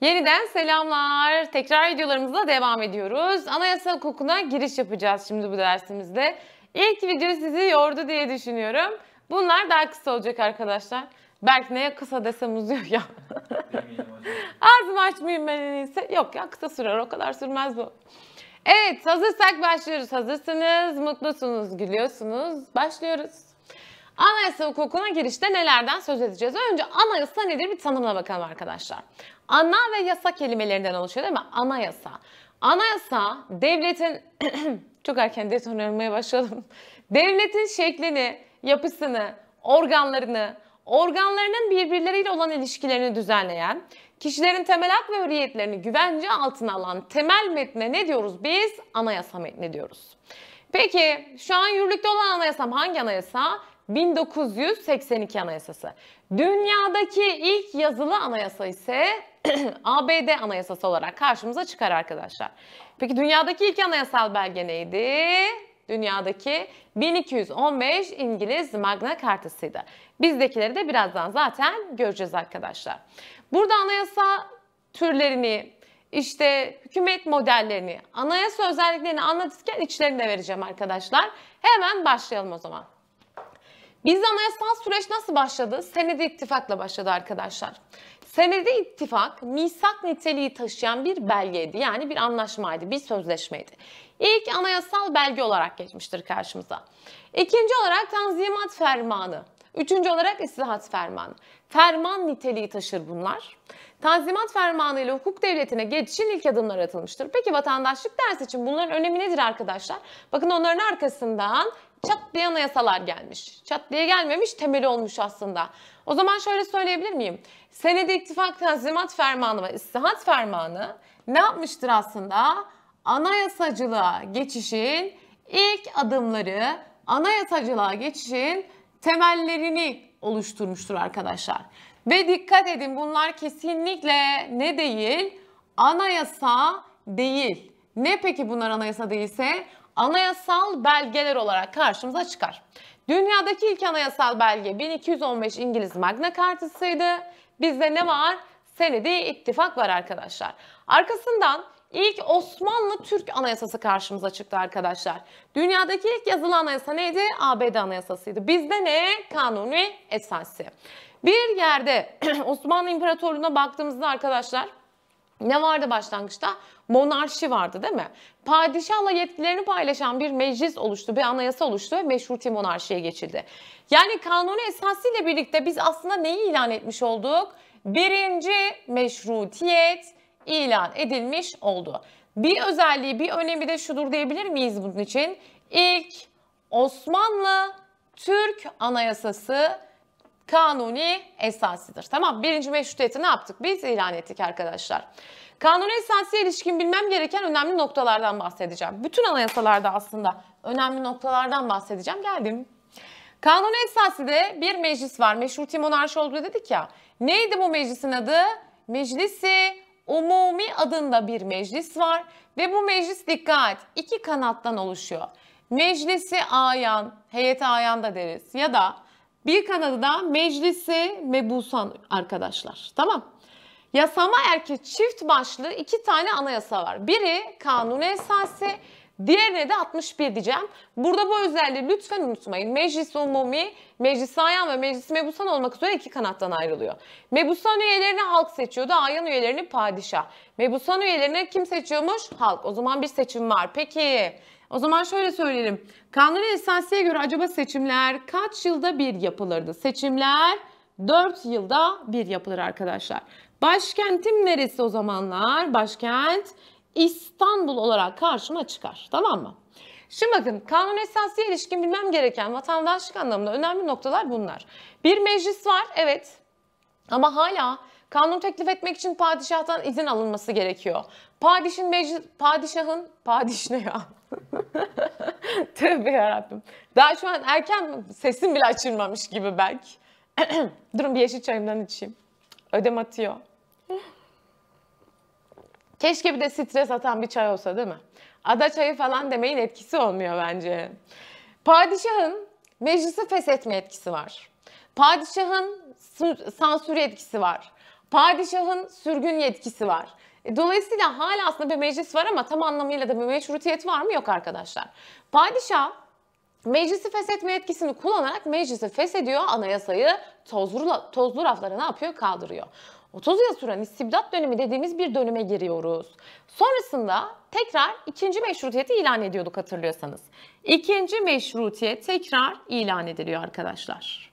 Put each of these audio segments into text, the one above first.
Yeniden selamlar. Tekrar videolarımızla devam ediyoruz. Anayasal hukukuna giriş yapacağız şimdi bu dersimizde. İlk video sizi yordu diye düşünüyorum. Bunlar daha kısa olacak arkadaşlar. Belki neye kısa desem uzuyor ya. Ağzımı açmayayım ben en iyisi. Yok ya kısa sürer o kadar sürmez bu. Evet hazırsak başlıyoruz. Hazırsınız, mutlusunuz, gülüyorsunuz. Başlıyoruz. Anayasa hukukuna girişte nelerden söz edeceğiz? Önce anayasa nedir bir tanımla bakalım arkadaşlar ana ve yasa kelimelerinden oluşuyor değil mi? Anayasa. Anayasa devletin çok erken detonörmeye başladım. Devletin şeklini, yapısını, organlarını, organlarının birbirleriyle olan ilişkilerini düzenleyen, kişilerin temel hak ve hürriyetlerini güvence altına alan temel metne ne diyoruz biz? Anayasa metni diyoruz. Peki şu an yürürlükte olan anayasam hangi anayasa? 1982 Anayasası. Dünyadaki ilk yazılı anayasa ise ABD anayasası olarak karşımıza çıkar arkadaşlar. Peki dünyadaki ilk anayasal belge neydi? Dünyadaki 1215 İngiliz Magna Kartası'ydı. Bizdekileri de birazdan zaten göreceğiz arkadaşlar. Burada anayasa türlerini, işte hükümet modellerini, anayasa özelliklerini anlatırken içlerini de vereceğim arkadaşlar. Hemen başlayalım o zaman. Bizde anayasal süreç nasıl başladı? Senedi ittifakla başladı arkadaşlar. Senede ittifak misak niteliği taşıyan bir belgeydi. Yani bir anlaşmaydı, bir sözleşmeydi. İlk anayasal belge olarak geçmiştir karşımıza. İkinci olarak Tanzimat Fermanı. Üçüncü olarak İslahat Fermanı. Ferman niteliği taşır bunlar. Tanzimat Fermanı ile hukuk devletine geçişin ilk adımları atılmıştır. Peki vatandaşlık dersi için bunların önemi nedir arkadaşlar? Bakın onların arkasından Çat diye anayasalar gelmiş. Çat diye gelmemiş temeli olmuş aslında. O zaman şöyle söyleyebilir miyim? Senedi ittifak tanzimat fermanı ve istihat fermanı ne yapmıştır aslında? Anayasacılığa geçişin ilk adımları, anayasacılığa geçişin temellerini oluşturmuştur arkadaşlar. Ve dikkat edin bunlar kesinlikle ne değil? Anayasa değil. Ne peki bunlar anayasa değilse? anayasal belgeler olarak karşımıza çıkar. Dünyadaki ilk anayasal belge 1215 İngiliz Magna Carta'sıydı. Bizde ne var? Senedi ittifak var arkadaşlar. Arkasından ilk Osmanlı-Türk anayasası karşımıza çıktı arkadaşlar. Dünyadaki ilk yazılı anayasa neydi? ABD anayasasıydı. Bizde ne? Kanuni esası. Bir yerde Osmanlı İmparatorluğu'na baktığımızda arkadaşlar ne vardı başlangıçta? Monarşi vardı değil mi? Padişahla yetkilerini paylaşan bir meclis oluştu, bir anayasa oluştu ve meşruti monarşiye geçildi. Yani kanunu esasıyla birlikte biz aslında neyi ilan etmiş olduk? Birinci meşrutiyet ilan edilmiş oldu. Bir özelliği, bir önemi de şudur diyebilir miyiz bunun için? İlk Osmanlı Türk Anayasası kanuni esasıdır. Tamam birinci meşrutiyeti ne yaptık? Biz ilan ettik arkadaşlar. Kanuni esasiye ilişkin bilmem gereken önemli noktalardan bahsedeceğim. Bütün anayasalarda aslında önemli noktalardan bahsedeceğim. Geldim. Kanuni esaside bir meclis var. Meşruti monarşi olduğu dedik ya. Neydi bu meclisin adı? Meclisi Umumi adında bir meclis var ve bu meclis dikkat iki kanattan oluşuyor. Meclisi ayan, heyeti ayan da deriz ya da bir Kanada'da meclisi mebusan arkadaşlar. Tamam. Yasama erkek çift başlı iki tane anayasa var. Biri kanun esası, Diğerine de 61 diyeceğim. Burada bu özelliği lütfen unutmayın. Meclis umumi, meclis ayan ve meclis mebusan olmak üzere iki kanattan ayrılıyor. Mebusan üyelerini halk seçiyordu, ayan üyelerini padişah. Mebusan üyelerini kim seçiyormuş? Halk. O zaman bir seçim var. Peki o zaman şöyle söyleyelim. Kanuni esasiye göre acaba seçimler kaç yılda bir yapılırdı? Seçimler 4 yılda bir yapılır arkadaşlar. Başkentim neresi o zamanlar? Başkent İstanbul olarak karşıma çıkar. Tamam mı? Şimdi bakın kanun esasıya ilişkin bilmem gereken vatandaşlık anlamında önemli noktalar bunlar. Bir meclis var evet ama hala kanun teklif etmek için padişahtan izin alınması gerekiyor. Padişin meclis, padişahın, padiş ne ya? Tövbe yarabbim. Daha şu an erken sesim bile açılmamış gibi belki. Durun bir yeşil çayımdan içeyim. Ödem atıyor. Keşke bir de stres atan bir çay olsa değil mi? Ada çayı falan demeyin etkisi olmuyor bence. Padişahın meclisi feshetme etkisi var. Padişahın sansür etkisi var. Padişahın sürgün yetkisi var. E, dolayısıyla hala aslında bir meclis var ama tam anlamıyla da bir meşrutiyet var mı? Yok arkadaşlar. Padişah meclisi feshetme etkisini kullanarak meclisi feshediyor, anayasayı tozlu, tozlu raflara ne yapıyor? Kaldırıyor. 30 yıl süren istibdat dönemi dediğimiz bir döneme giriyoruz. Sonrasında tekrar ikinci meşrutiyeti ilan ediyorduk hatırlıyorsanız. İkinci meşrutiyet tekrar ilan ediliyor arkadaşlar.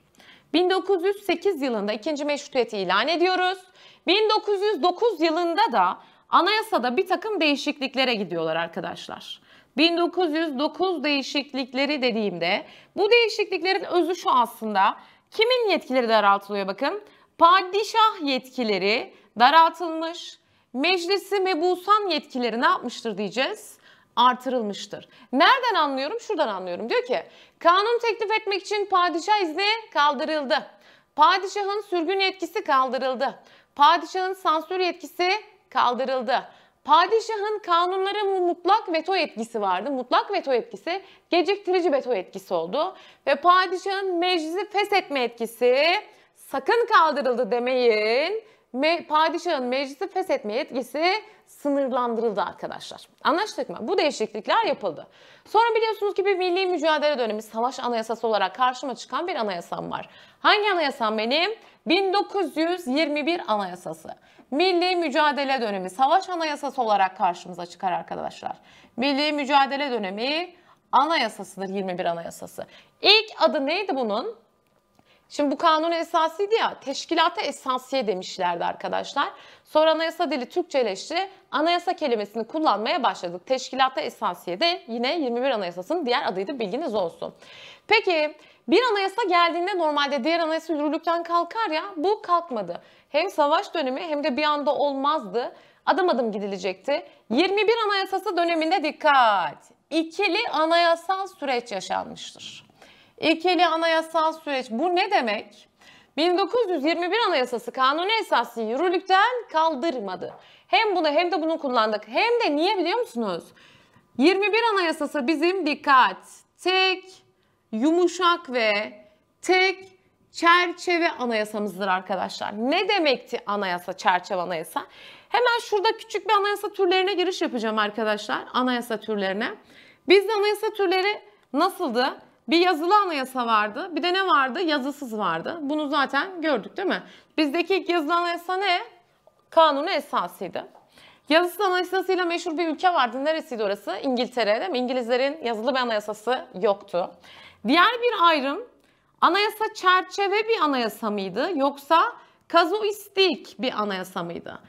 1908 yılında ikinci meşrutiyeti ilan ediyoruz. 1909 yılında da anayasada bir takım değişikliklere gidiyorlar arkadaşlar. 1909 değişiklikleri dediğimde bu değişikliklerin özü şu aslında. Kimin yetkileri daraltılıyor bakın. Padişah yetkileri daraltılmış, meclisi mebusan yetkileri ne yapmıştır diyeceğiz? Artırılmıştır. Nereden anlıyorum? Şuradan anlıyorum. Diyor ki kanun teklif etmek için padişah izni kaldırıldı. Padişahın sürgün yetkisi kaldırıldı. Padişahın sansür yetkisi kaldırıldı. Padişahın kanunlara mutlak veto yetkisi vardı. Mutlak veto yetkisi geciktirici veto yetkisi oldu. Ve padişahın meclisi feshetme etkisi sakın kaldırıldı demeyin. Me padişahın meclisi feshetme yetkisi sınırlandırıldı arkadaşlar. Anlaştık mı? Bu değişiklikler yapıldı. Sonra biliyorsunuz ki bir milli mücadele dönemi savaş anayasası olarak karşıma çıkan bir anayasam var. Hangi anayasam benim? 1921 anayasası. Milli mücadele dönemi savaş anayasası olarak karşımıza çıkar arkadaşlar. Milli mücadele dönemi anayasasıdır 21 anayasası. İlk adı neydi bunun? Şimdi bu kanun esasiydi ya, teşkilata esasiye demişlerdi arkadaşlar. Sonra anayasa dili Türkçeleşti, anayasa kelimesini kullanmaya başladık. Teşkilata esasiye de yine 21 Anayasası'nın diğer adıydı bilginiz olsun. Peki bir anayasa geldiğinde normalde diğer anayasa yürürlükten kalkar ya, bu kalkmadı. Hem savaş dönemi hem de bir anda olmazdı. Adım adım gidilecekti. 21 Anayasası döneminde dikkat! İkili anayasal süreç yaşanmıştır. İkili anayasal süreç bu ne demek? 1921 Anayasası kanunu esası yürürlükten kaldırmadı. Hem bunu hem de bunu kullandık. Hem de niye biliyor musunuz? 21 Anayasası bizim dikkat tek yumuşak ve tek çerçeve anayasamızdır arkadaşlar. Ne demekti anayasa, çerçeve anayasa? Hemen şurada küçük bir anayasa türlerine giriş yapacağım arkadaşlar. Anayasa türlerine. Bizde anayasa türleri nasıldı? Bir yazılı anayasa vardı. Bir de ne vardı? Yazısız vardı. Bunu zaten gördük değil mi? Bizdeki ilk yazılı anayasa ne? Kanunu esasıydı. Yazısız anayasasıyla meşhur bir ülke vardı. Neresiydi orası? İngiltere değil mi? İngilizlerin yazılı bir anayasası yoktu. Diğer bir ayrım anayasa çerçeve bir anayasa mıydı yoksa kazuistik bir anayasa mıydı?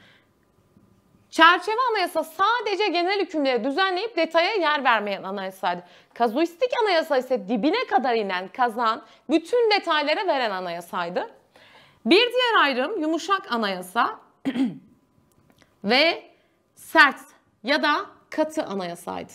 Çerçeve anayasa sadece genel hükümleri düzenleyip detaya yer vermeyen anayasaydı. Kazuistik anayasa ise dibine kadar inen, kazan, bütün detaylara veren anayasaydı. Bir diğer ayrım yumuşak anayasa ve sert ya da katı anayasaydı.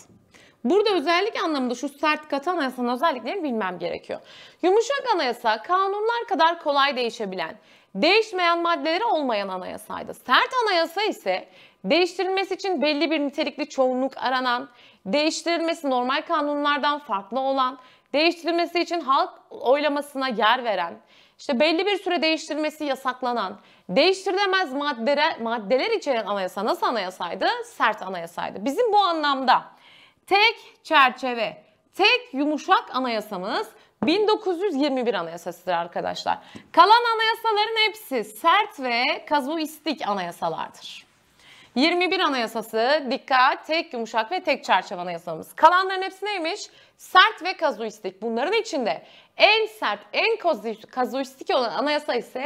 Burada özellik anlamında şu sert katı anayasanın özelliklerini bilmem gerekiyor. Yumuşak anayasa kanunlar kadar kolay değişebilen, değişmeyen maddeleri olmayan anayasaydı. Sert anayasa ise değiştirilmesi için belli bir nitelikli çoğunluk aranan, değiştirilmesi normal kanunlardan farklı olan, değiştirilmesi için halk oylamasına yer veren, işte belli bir süre değiştirilmesi yasaklanan, değiştirilemez maddere, maddeler içeren anayasa nasıl anayasaydı? Sert anayasaydı. Bizim bu anlamda tek çerçeve, tek yumuşak anayasamız 1921 anayasasıdır arkadaşlar. Kalan anayasaların hepsi sert ve kazuistik anayasalardır. 21 anayasası, dikkat, tek yumuşak ve tek çerçeve anayasamız. Kalanların hepsi neymiş? Sert ve kazuistik. Bunların içinde en sert, en kazuistik olan anayasa ise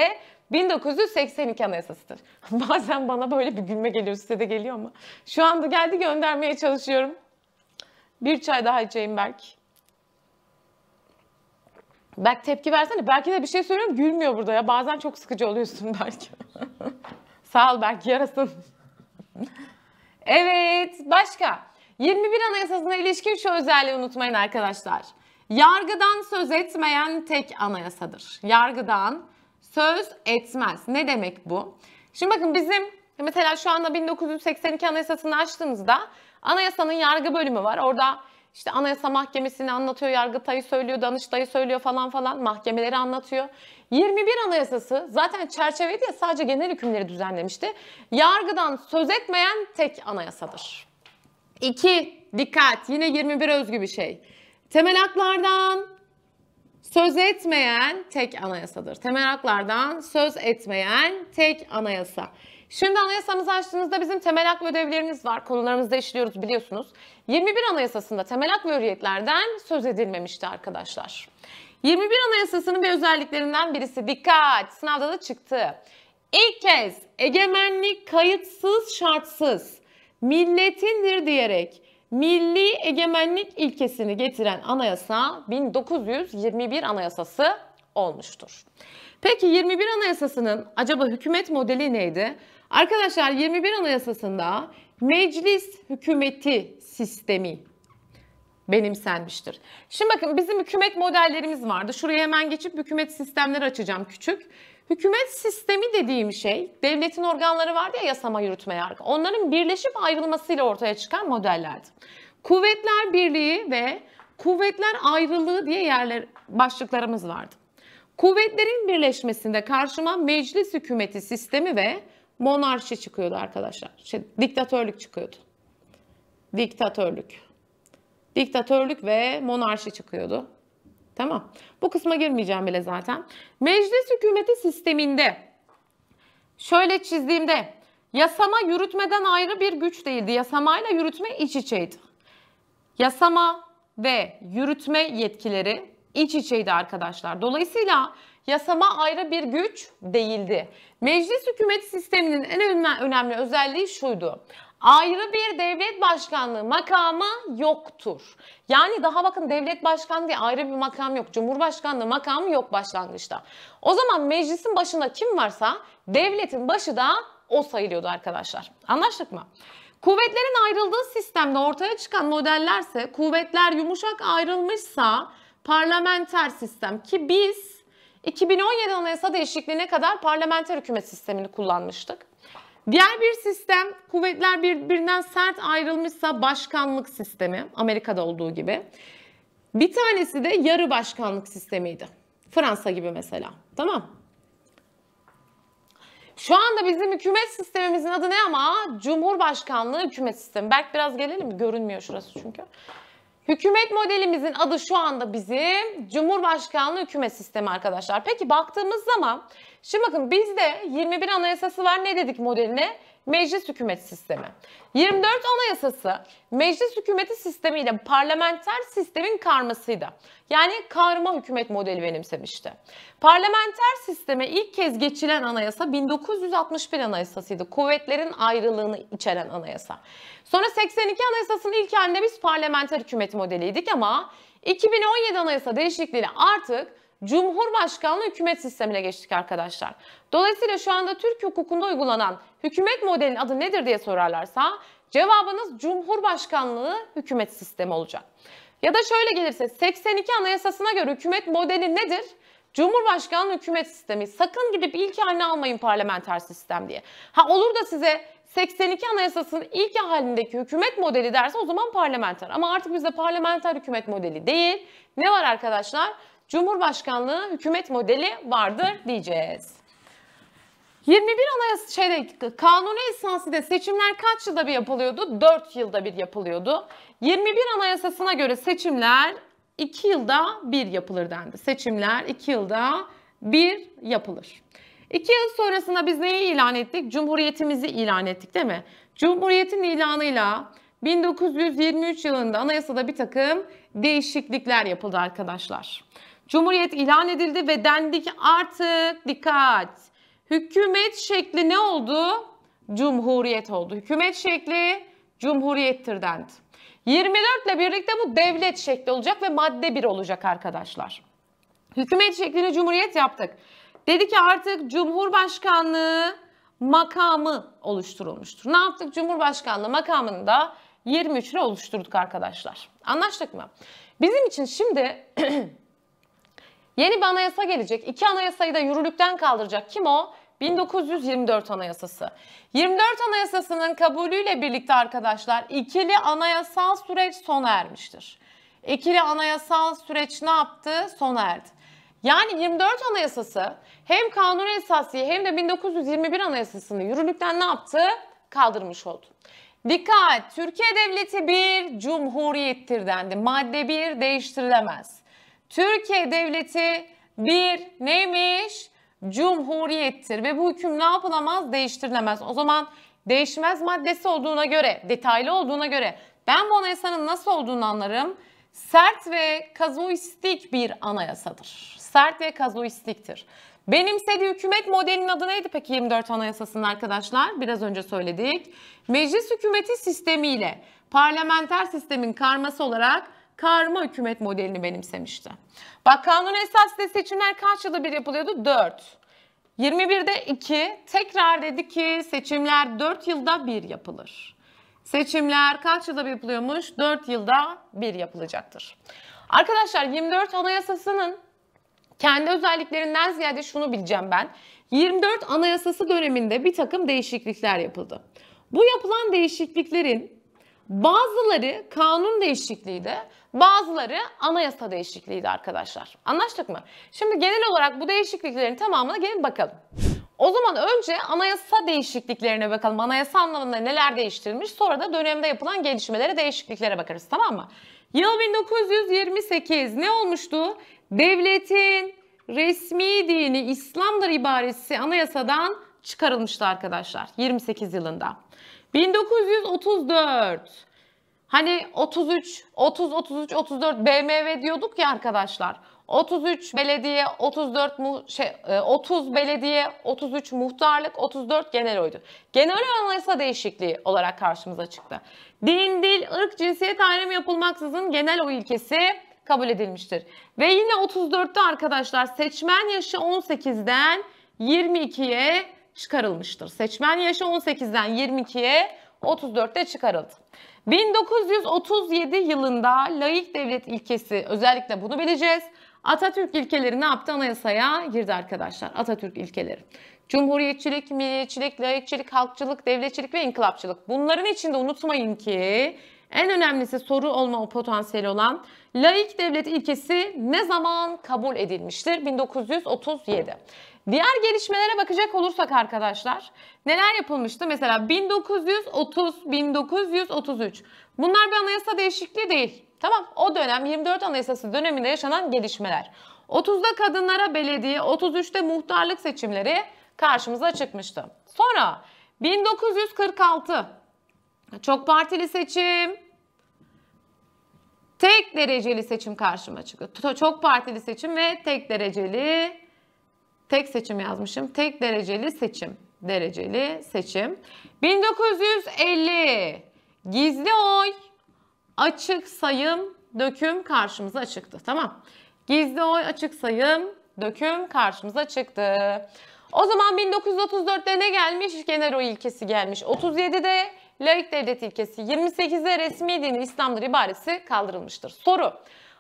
1982 anayasasıdır. Bazen bana böyle bir gülme geliyor, size de geliyor mu? Şu anda geldi göndermeye çalışıyorum. Bir çay daha içeyim belki. Belki tepki versene. Belki de bir şey söylüyorum gülmüyor burada ya. Bazen çok sıkıcı oluyorsun belki. Sağ ol belki yarasın evet başka. 21 Anayasası'na ilişkin şu özelliği unutmayın arkadaşlar. Yargıdan söz etmeyen tek anayasadır. Yargıdan söz etmez. Ne demek bu? Şimdi bakın bizim mesela şu anda 1982 Anayasası'nı açtığımızda anayasanın yargı bölümü var. Orada işte Anayasa Mahkemesi'ni anlatıyor, Yargıtay'ı söylüyor, Danıştay'ı söylüyor falan falan mahkemeleri anlatıyor. 21 Anayasası zaten çerçeveydi ya sadece genel hükümleri düzenlemişti. Yargıdan söz etmeyen tek anayasadır. 2. Dikkat yine 21 özgü bir şey. Temel haklardan söz etmeyen tek anayasadır. Temel haklardan söz etmeyen tek anayasa. Şimdi anayasamızı açtığınızda bizim temel hak ve ödevlerimiz var. Konularımızda işliyoruz biliyorsunuz. 21 anayasasında temel hak ve hürriyetlerden söz edilmemişti arkadaşlar. 21 anayasasının bir özelliklerinden birisi dikkat sınavda da çıktı. İlk kez egemenlik kayıtsız şartsız milletindir diyerek milli egemenlik ilkesini getiren anayasa 1921 anayasası olmuştur. Peki 21 Anayasası'nın acaba hükümet modeli neydi? Arkadaşlar 21 Anayasası'nda meclis hükümeti sistemi benimsenmiştir. Şimdi bakın bizim hükümet modellerimiz vardı. Şuraya hemen geçip hükümet sistemleri açacağım küçük. Hükümet sistemi dediğim şey devletin organları vardı ya yasama yürütme yargı. Onların birleşip ayrılmasıyla ortaya çıkan modellerdi. Kuvvetler birliği ve kuvvetler ayrılığı diye yerler başlıklarımız vardı. Kuvvetlerin birleşmesinde karşıma meclis hükümeti sistemi ve Monarşi çıkıyordu arkadaşlar. Şey, diktatörlük çıkıyordu. Diktatörlük. Diktatörlük ve monarşi çıkıyordu. Tamam. Bu kısma girmeyeceğim bile zaten. Meclis hükümeti sisteminde şöyle çizdiğimde yasama yürütmeden ayrı bir güç değildi. Yasamayla yürütme iç içeydi. Yasama ve yürütme yetkileri iç içeydi arkadaşlar. Dolayısıyla yasama ayrı bir güç değildi. Meclis hükümet sisteminin en önemli özelliği şuydu. Ayrı bir devlet başkanlığı makamı yoktur. Yani daha bakın devlet başkanı diye ayrı bir makam yok. Cumhurbaşkanlığı makamı yok başlangıçta. O zaman meclisin başında kim varsa devletin başı da o sayılıyordu arkadaşlar. Anlaştık mı? Kuvvetlerin ayrıldığı sistemde ortaya çıkan modellerse kuvvetler yumuşak ayrılmışsa parlamenter sistem ki biz 2017 anayasa değişikliğine kadar parlamenter hükümet sistemini kullanmıştık. Diğer bir sistem kuvvetler birbirinden sert ayrılmışsa başkanlık sistemi Amerika'da olduğu gibi. Bir tanesi de yarı başkanlık sistemiydi. Fransa gibi mesela. Tamam. Şu anda bizim hükümet sistemimizin adı ne ama? Cumhurbaşkanlığı hükümet sistemi. Belki biraz gelelim Görünmüyor şurası çünkü. Hükümet modelimizin adı şu anda bizim Cumhurbaşkanlığı hükümet sistemi arkadaşlar. Peki baktığımız zaman şimdi bakın bizde 21 anayasası var ne dedik modeline? meclis hükümet sistemi. 24 Anayasası meclis hükümeti sistemiyle parlamenter sistemin karmasıydı. Yani karma hükümet modeli benimsemişti. Parlamenter sisteme ilk kez geçilen anayasa 1961 Anayasasıydı. Kuvvetlerin ayrılığını içeren anayasa. Sonra 82 Anayasası'nın ilk halinde biz parlamenter hükümet modeliydik ama 2017 Anayasa değişikliğiyle artık Cumhurbaşkanlığı hükümet sistemine geçtik arkadaşlar. Dolayısıyla şu anda Türk hukukunda uygulanan hükümet modelinin adı nedir diye sorarlarsa cevabınız Cumhurbaşkanlığı hükümet sistemi olacak. Ya da şöyle gelirse 82 Anayasasına göre hükümet modeli nedir? Cumhurbaşkanlığı hükümet sistemi. Sakın gidip ilk haline almayın parlamenter sistem diye. Ha olur da size 82 Anayasası'nın ilk halindeki hükümet modeli derse o zaman parlamenter. Ama artık bizde parlamenter hükümet modeli değil. Ne var arkadaşlar? Cumhurbaşkanlığı hükümet modeli vardır diyeceğiz. 21 Anayasa şeyde kanuni de seçimler kaç yılda bir yapılıyordu? 4 yılda bir yapılıyordu. 21 Anayasasına göre seçimler 2 yılda bir yapılır dendi. Seçimler 2 yılda bir yapılır. 2 yıl sonrasında biz neyi ilan ettik? Cumhuriyetimizi ilan ettik değil mi? Cumhuriyetin ilanıyla 1923 yılında anayasada bir takım değişiklikler yapıldı arkadaşlar. Cumhuriyet ilan edildi ve dendi ki artık dikkat. Hükümet şekli ne oldu? Cumhuriyet oldu. Hükümet şekli cumhuriyettir dendi. 24 ile birlikte bu devlet şekli olacak ve madde 1 olacak arkadaşlar. Hükümet şeklini cumhuriyet yaptık. Dedi ki artık Cumhurbaşkanlığı makamı oluşturulmuştur. Ne yaptık? Cumhurbaşkanlığı makamını da 23 ile oluşturduk arkadaşlar. Anlaştık mı? Bizim için şimdi Yeni bir anayasa gelecek. İki anayasayı da yürürlükten kaldıracak. Kim o? 1924 Anayasası. 24 Anayasası'nın kabulüyle birlikte arkadaşlar ikili anayasal süreç sona ermiştir. İkili anayasal süreç ne yaptı? Sona erdi. Yani 24 Anayasası hem kanun esası hem de 1921 Anayasası'nı yürürlükten ne yaptı? Kaldırmış oldu. Dikkat! Türkiye Devleti bir cumhuriyettir dendi. Madde 1 değiştirilemez. Türkiye devleti bir neymiş? Cumhuriyettir ve bu hüküm ne yapılamaz? Değiştirilemez. O zaman değişmez maddesi olduğuna göre, detaylı olduğuna göre ben bu anayasanın nasıl olduğunu anlarım. Sert ve kazuistik bir anayasadır. Sert ve kazuistiktir. Benimsediği hükümet modelinin adı neydi peki 24 Anayasası'nın arkadaşlar? Biraz önce söyledik. Meclis hükümeti sistemiyle parlamenter sistemin karması olarak karma hükümet modelini benimsemişti. Bak kanun esasında seçimler kaç yılda bir yapılıyordu? 4. 21'de 2 tekrar dedi ki seçimler 4 yılda bir yapılır. Seçimler kaç yılda bir yapılıyormuş? 4 yılda bir yapılacaktır. Arkadaşlar 24 Anayasası'nın kendi özelliklerinden ziyade şunu bileceğim ben. 24 Anayasası döneminde bir takım değişiklikler yapıldı. Bu yapılan değişikliklerin bazıları kanun değişikliğiydi, bazıları anayasa değişikliğiydi arkadaşlar. Anlaştık mı? Şimdi genel olarak bu değişikliklerin tamamına gelin bakalım. O zaman önce anayasa değişikliklerine bakalım. Anayasa anlamında neler değiştirilmiş sonra da dönemde yapılan gelişmelere, değişikliklere bakarız tamam mı? Yıl 1928 ne olmuştu? Devletin resmi dini İslam'dır ibaresi anayasadan çıkarılmıştı arkadaşlar 28 yılında. 1934. Hani 33, 30, 33, 34 BMW diyorduk ya arkadaşlar. 33 belediye, 34 mu şey 30 e, belediye, 33 muhtarlık, 34 genel oydu. Genel anayasa değişikliği olarak karşımıza çıktı. Din, dil, ırk, cinsiyet ayrımı yapılmaksızın genel oy ilkesi kabul edilmiştir. Ve yine 34'te arkadaşlar seçmen yaşı 18'den 22'ye çıkarılmıştır. Seçmen yaşı 18'den 22'ye 34'te çıkarıldı. 1937 yılında layık devlet ilkesi özellikle bunu bileceğiz. Atatürk ilkeleri ne yaptı? Anayasaya girdi arkadaşlar. Atatürk ilkeleri. Cumhuriyetçilik, milliyetçilik, layıkçılık, halkçılık, devletçilik ve inkılapçılık. Bunların içinde unutmayın ki en önemlisi soru olma potansiyeli olan layık devlet ilkesi ne zaman kabul edilmiştir? 1937. Diğer gelişmelere bakacak olursak arkadaşlar neler yapılmıştı? Mesela 1930-1933 bunlar bir anayasa değişikliği değil. Tamam o dönem 24 Anayasası döneminde yaşanan gelişmeler. 30'da kadınlara belediye, 33'te muhtarlık seçimleri karşımıza çıkmıştı. Sonra 1946 çok partili seçim, tek dereceli seçim karşıma çıktı. Çok partili seçim ve tek dereceli Tek seçim yazmışım. Tek dereceli seçim. Dereceli seçim. 1950 gizli oy açık sayım döküm karşımıza çıktı. Tamam. Gizli oy açık sayım döküm karşımıza çıktı. O zaman 1934'te ne gelmiş? Genel oy ilkesi gelmiş. 37'de laik devlet ilkesi 28'de resmi dini İslam'dır ibaresi kaldırılmıştır. Soru.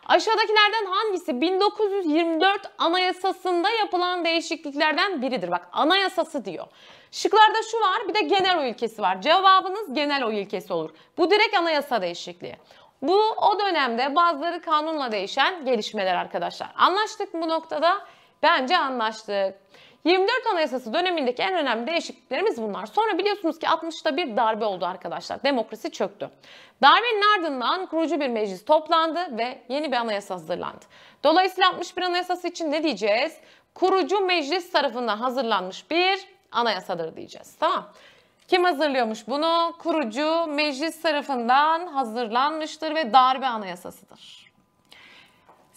Aşağıdakilerden hangisi 1924 anayasasında yapılan değişikliklerden biridir? Bak anayasası diyor. Şıklarda şu var bir de genel oy ilkesi var. Cevabınız genel oy ilkesi olur. Bu direkt anayasa değişikliği. Bu o dönemde bazıları kanunla değişen gelişmeler arkadaşlar. Anlaştık bu noktada. Bence anlaştık. 24 Anayasası dönemindeki en önemli değişikliklerimiz bunlar. Sonra biliyorsunuz ki 60'ta bir darbe oldu arkadaşlar. Demokrasi çöktü. Darbenin ardından kurucu bir meclis toplandı ve yeni bir anayasa hazırlandı. Dolayısıyla 61 Anayasası için ne diyeceğiz? Kurucu meclis tarafından hazırlanmış bir anayasadır diyeceğiz. Tamam. Kim hazırlıyormuş bunu? Kurucu meclis tarafından hazırlanmıştır ve darbe anayasasıdır.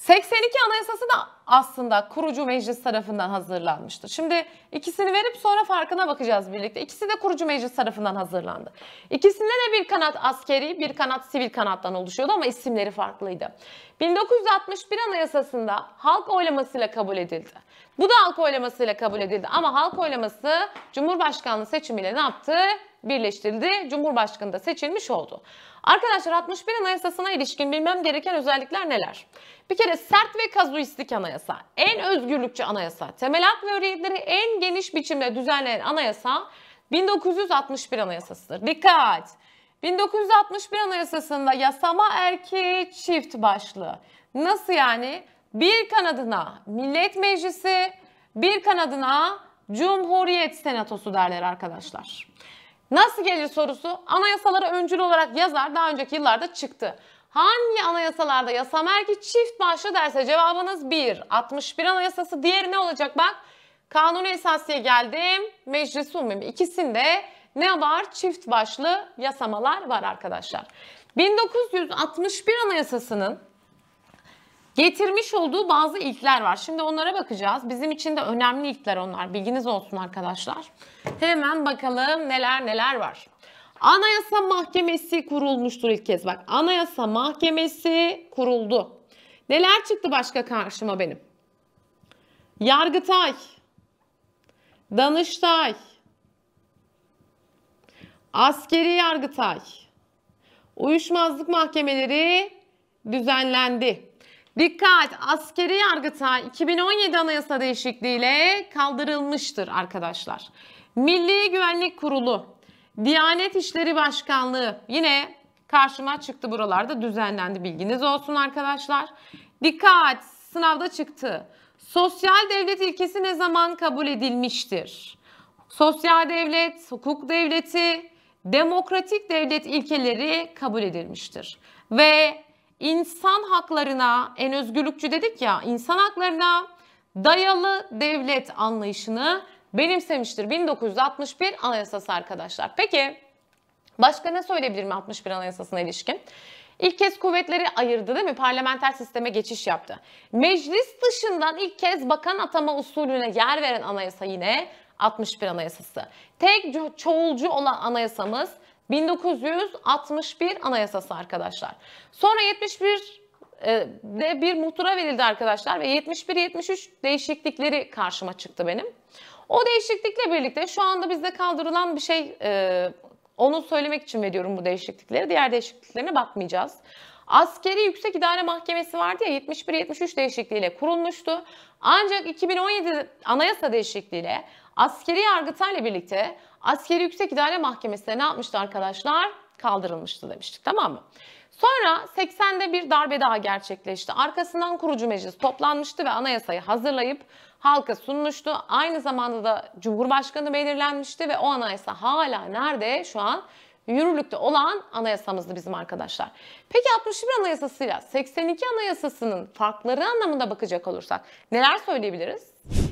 82 Anayasası da aslında kurucu meclis tarafından hazırlanmıştı. Şimdi ikisini verip sonra farkına bakacağız birlikte. İkisi de kurucu meclis tarafından hazırlandı. İkisinde de bir kanat askeri, bir kanat sivil kanattan oluşuyordu ama isimleri farklıydı. 1961 Anayasası'nda halk oylamasıyla kabul edildi. Bu da halk oylamasıyla kabul edildi ama halk oylaması Cumhurbaşkanlığı seçimiyle ne yaptı? birleştirildi. Cumhurbaşkanı da seçilmiş oldu. Arkadaşlar 61 Anayasası'na ilişkin bilmem gereken özellikler neler? Bir kere sert ve kazuistik anayasa, en özgürlükçü anayasa, temel hak ve hürriyetleri en geniş biçimde düzenleyen anayasa 1961 Anayasası'dır. Dikkat! 1961 Anayasası'nda yasama erkeği çift başlı. Nasıl yani? Bir kanadına Millet Meclisi, bir kanadına Cumhuriyet Senatosu derler arkadaşlar. Nasıl gelir sorusu anayasalara öncül olarak yazar daha önceki yıllarda çıktı. Hangi anayasalarda yasam erki çift başlı derse cevabınız 1. 61 anayasası diğeri ne olacak bak. Kanuni esasiye geldim. Meclis umumi ikisinde ne var? Çift başlı yasamalar var arkadaşlar. 1961 anayasasının getirmiş olduğu bazı ilkler var. Şimdi onlara bakacağız. Bizim için de önemli ilkler onlar. Bilginiz olsun arkadaşlar. Hemen bakalım neler neler var. Anayasa Mahkemesi kurulmuştur ilk kez. Bak Anayasa Mahkemesi kuruldu. Neler çıktı başka karşıma benim? Yargıtay, Danıştay, Askeri Yargıtay, Uyuşmazlık Mahkemeleri düzenlendi. Dikkat! Askeri Yargıtay 2017 Anayasa değişikliğiyle kaldırılmıştır arkadaşlar. Milli Güvenlik Kurulu, Diyanet İşleri Başkanlığı yine karşıma çıktı buralarda düzenlendi bilginiz olsun arkadaşlar. Dikkat! Sınavda çıktı. Sosyal devlet ilkesi ne zaman kabul edilmiştir? Sosyal devlet, hukuk devleti, demokratik devlet ilkeleri kabul edilmiştir. Ve insan haklarına, en özgürlükçü dedik ya, insan haklarına dayalı devlet anlayışını benimsemiştir. 1961 Anayasası arkadaşlar. Peki başka ne söyleyebilirim 61 Anayasası'na ilişkin? İlk kez kuvvetleri ayırdı değil mi? Parlamenter sisteme geçiş yaptı. Meclis dışından ilk kez bakan atama usulüne yer veren anayasa yine 61 Anayasası. Tek ço çoğulcu olan anayasamız 1961 Anayasası arkadaşlar. Sonra 71 e, de bir muhtıra verildi arkadaşlar ve 71-73 değişiklikleri karşıma çıktı benim. O değişiklikle birlikte şu anda bizde kaldırılan bir şey e, onu söylemek için veriyorum bu değişiklikleri. Diğer değişikliklerine bakmayacağız. Askeri Yüksek İdare Mahkemesi vardı ya 71-73 değişikliğiyle kurulmuştu. Ancak 2017 anayasa değişikliğiyle askeri yargıtayla birlikte Askeri Yüksek İdare Mahkemesi'ne ne yapmıştı arkadaşlar? Kaldırılmıştı demiştik tamam mı? Sonra 80'de bir darbe daha gerçekleşti. Arkasından kurucu meclis toplanmıştı ve anayasayı hazırlayıp halka sunmuştu. Aynı zamanda da Cumhurbaşkanı belirlenmişti ve o anayasa hala nerede şu an? yürürlükte olan anayasamızdı bizim arkadaşlar. Peki 61 anayasasıyla 82 anayasasının farkları anlamında bakacak olursak neler söyleyebiliriz?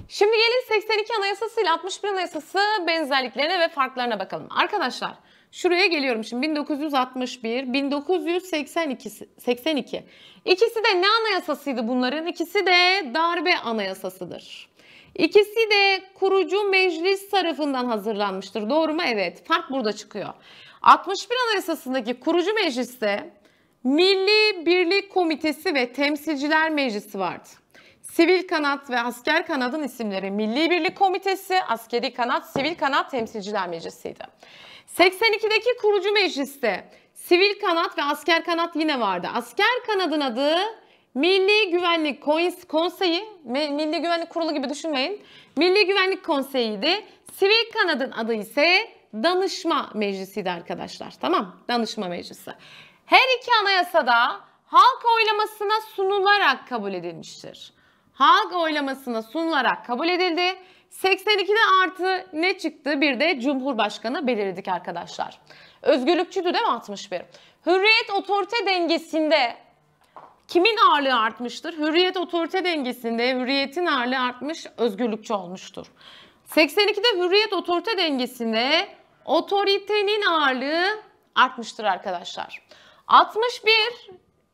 Şimdi gelin 82 Anayasası ile 61 Anayasası benzerliklerine ve farklarına bakalım. Arkadaşlar şuraya geliyorum şimdi 1961, 1982, 82. İkisi de ne anayasasıydı bunların? İkisi de darbe anayasasıdır. İkisi de kurucu meclis tarafından hazırlanmıştır. Doğru mu? Evet. Fark burada çıkıyor. 61 Anayasası'ndaki kurucu mecliste Milli Birlik Komitesi ve Temsilciler Meclisi vardı. Sivil kanat ve asker kanadın isimleri Milli Birlik Komitesi, askeri kanat, sivil kanat temsilciler meclisiydi. 82'deki kurucu mecliste sivil kanat ve asker kanat yine vardı. Asker kanadın adı Milli Güvenlik Konseyi, Milli Güvenlik Kurulu gibi düşünmeyin. Milli Güvenlik Konseyi'ydi. Sivil kanadın adı ise Danışma Meclisi'ydi arkadaşlar. Tamam, Danışma Meclisi. Her iki anayasada halk oylamasına sunularak kabul edilmiştir halk oylamasına sunularak kabul edildi. 82'de artı ne çıktı? Bir de Cumhurbaşkanı belirledik arkadaşlar. Özgürlükçüydü düdem mi 61? Hürriyet otorite dengesinde kimin ağırlığı artmıştır? Hürriyet otorite dengesinde hürriyetin ağırlığı artmış, özgürlükçü olmuştur. 82'de hürriyet otorite dengesinde otoritenin ağırlığı artmıştır arkadaşlar. 61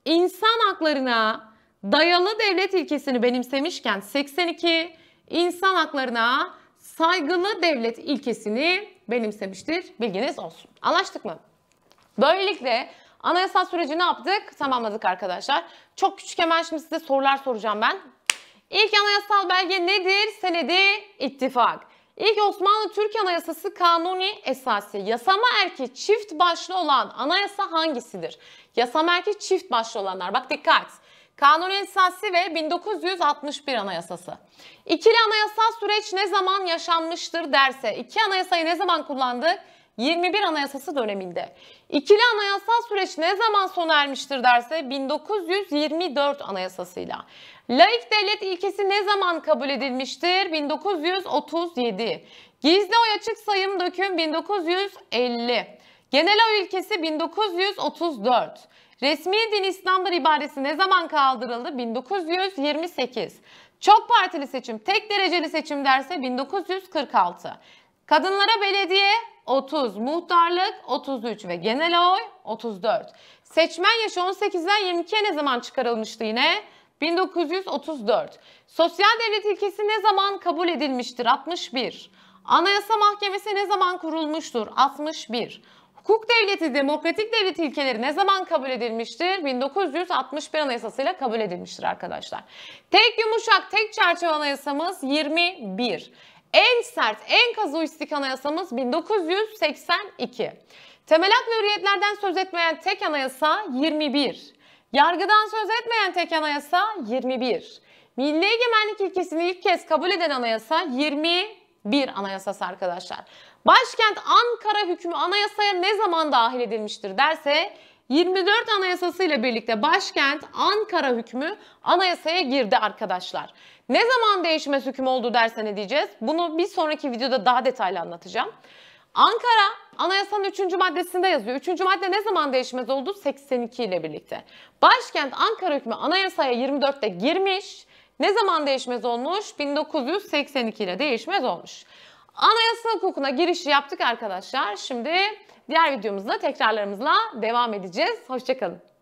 insan haklarına dayalı devlet ilkesini benimsemişken 82 insan haklarına saygılı devlet ilkesini benimsemiştir. Bilginiz olsun. Anlaştık mı? Böylelikle anayasal süreci ne yaptık? Tamamladık arkadaşlar. Çok küçük hemen şimdi size sorular soracağım ben. İlk anayasal belge nedir? Senedi ittifak. İlk Osmanlı Türk Anayasası kanuni esası yasama erki çift başlı olan anayasa hangisidir? Yasama erki çift başlı olanlar. Bak dikkat. Kanun Esası ve 1961 Anayasası. İkili anayasal süreç ne zaman yaşanmıştır derse, iki anayasayı ne zaman kullandık? 21 Anayasası döneminde. İkili anayasal süreç ne zaman sona ermiştir derse 1924 Anayasasıyla. Laik devlet ilkesi ne zaman kabul edilmiştir? 1937. Gizli oy açık sayım döküm 1950. Genel oy ilkesi 1934. Resmi din İslam'dır ibaresi ne zaman kaldırıldı? 1928. Çok partili seçim, tek dereceli seçim derse 1946. Kadınlara belediye 30, muhtarlık 33 ve genel oy 34. Seçmen yaşı 18'den 22'ye ne zaman çıkarılmıştı yine? 1934. Sosyal devlet ilkesi ne zaman kabul edilmiştir? 61. Anayasa Mahkemesi ne zaman kurulmuştur? 61. Hukuk devleti, demokratik devlet ilkeleri ne zaman kabul edilmiştir? 1961 anayasasıyla kabul edilmiştir arkadaşlar. Tek yumuşak, tek çerçeve anayasamız 21. En sert, en kazuistik anayasamız 1982. Temel hak ve hürriyetlerden söz etmeyen tek anayasa 21. Yargıdan söz etmeyen tek anayasa 21. Milli egemenlik ilkesini ilk kez kabul eden anayasa 20 bir anayasası arkadaşlar. Başkent Ankara hükmü anayasaya ne zaman dahil edilmiştir derse 24 Anayasası ile birlikte başkent Ankara hükmü anayasaya girdi arkadaşlar. Ne zaman değişmez hüküm oldu derse ne diyeceğiz? Bunu bir sonraki videoda daha detaylı anlatacağım. Ankara anayasanın 3. maddesinde yazıyor. 3. madde ne zaman değişmez oldu? 82 ile birlikte. Başkent Ankara hükmü anayasaya 24'te girmiş. Ne zaman değişmez olmuş? 1982 ile değişmez olmuş. Anayasa hukukuna giriş yaptık arkadaşlar. Şimdi diğer videomuzda tekrarlarımızla devam edeceğiz. Hoşçakalın.